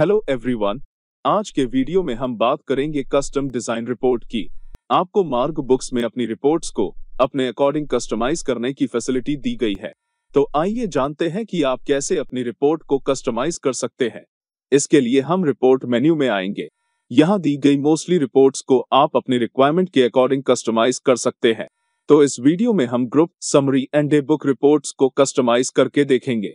hello everyone आज के video में हम बात करेंगे कस्टम डिजाइन रिपोर्ट की आपको मार्ग बुक्स में अपनी रिपोर्ट्स को अपने अकॉर्डिंग कस्टमाइज करने की फैसिलिटी दी गई है तो आइए जानते हैं कि आप कैसे अपनी रिपोर्ट को कस्टमाइज कर सकते हैं इसके लिए हम रिपोर्ट मेन्यू में आएंगे यहाँ दी गई मोस्टली रिपोर्ट को आप अपने रिक्वायरमेंट के अकॉर्डिंग कस्टमाइज कर सकते हैं तो इस वीडियो में हम group summary and a book reports को कस्टमाइज करके देखेंगे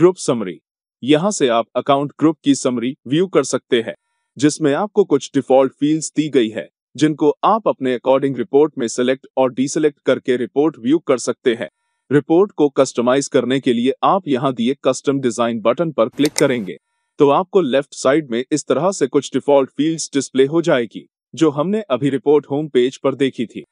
ग्रुप समरी यहाँ से आप अकाउंट ग्रुप की समरी व्यू कर सकते हैं जिसमें आपको कुछ डिफॉल्ट फील्ड्स दी गई है जिनको आप अपने अकॉर्डिंग रिपोर्ट में सिलेक्ट और डिसलेक्ट करके रिपोर्ट व्यू कर सकते हैं रिपोर्ट को कस्टमाइज करने के लिए आप यहाँ दिए कस्टम डिजाइन बटन पर क्लिक करेंगे तो आपको लेफ्ट साइड में इस तरह से कुछ डिफॉल्ट फील्ड्स डिस्प्ले हो जाएगी जो हमने अभी रिपोर्ट होम पेज पर देखी थी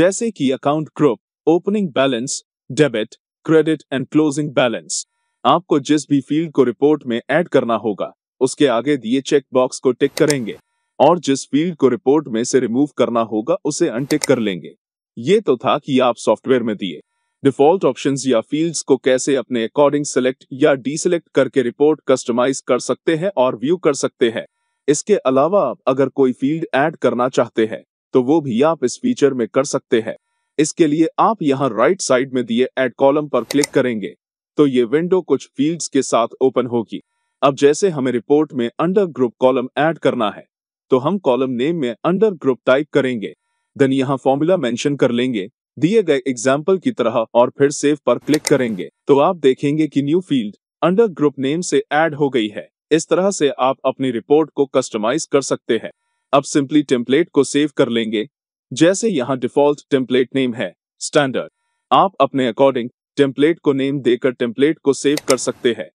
जैसे कि account group opening balance debit credit and closing balance आपको जिस भी फील्ड को रिपोर्ट में ऐड करना होगा उसके आगे दिए चेक बॉक्स को टिक करेंगे और जिस फील्ड को रिपोर्ट में से रिमूव करना होगा उसे अनटिक कर लेंगे ये तो था कि आप सॉफ्टवेयर में दिए डिफॉल्ट ऑप्शन या फील्ड्स को कैसे अपने अकॉर्डिंग सेलेक्ट या डीसेलेक्ट करके रिपोर्ट कस्टमाइज कर सकते हैं और व्यू कर सकते हैं इसके अलावा आप अगर कोई फील्ड ऐड करना चाहते हैं तो वो भी आप इस फीचर में कर सकते हैं इसके लिए आप यहाँ राइट साइड में दिए एड कॉलम पर क्लिक करेंगे तो ये विंडो कुछ फील्ड्स के साथ ओपन होगी अब जैसे हमें रिपोर्ट में अंडर ग्रुप कॉलम ऐड करना है तो हम कॉलम नेम में अंडर ग्रुप टाइप करेंगे देन यहाँ फॉर्मूला मेंशन कर लेंगे दिए गए एग्जाम्पल की तरह और फिर सेव पर क्लिक करेंगे तो आप देखेंगे कि new field under group name से ऐड हो गई है इस तरह से आप अपनी रिपोर्ट को कस्टमाइज कर सकते हैं अब सिंपली टेम्पलेट को सेव कर लेंगे जैसे यहाँ डिफॉल्ट टेम्पलेट नेम है स्टैंडर्ड आप अपने अकॉर्डिंग टेम्पलेट को नेम देकर टेम्पलेट को सेव कर सकते हैं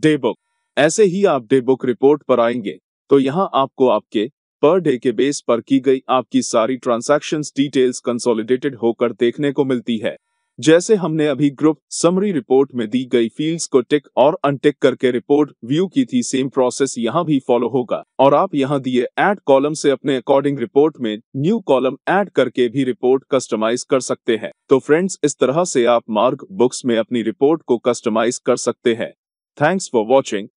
डे बुक ऐसे ही आप डे बुक रिपोर्ट पर आएंगे तो यहाँ आपको आपके पर डे के बेस पर की गई आपकी सारी ट्रांजैक्शंस डिटेल्स कंसोलिडेटेड होकर देखने को मिलती है जैसे हमने अभी ग्रुप समरी रिपोर्ट में दी गई फील्ड्स को टिक और अनटिक करके रिपोर्ट व्यू की थी सेम प्रोसेस यहाँ भी फॉलो होगा और आप यहाँ दिए एड कॉलम से अपने अकॉर्डिंग रिपोर्ट में न्यू कॉलम ऐड करके भी रिपोर्ट कस्टमाइज कर सकते हैं तो फ्रेंड्स इस तरह से आप मार्ग बुक्स में अपनी रिपोर्ट को कस्टमाइज कर सकते हैं थैंक्स फॉर वॉचिंग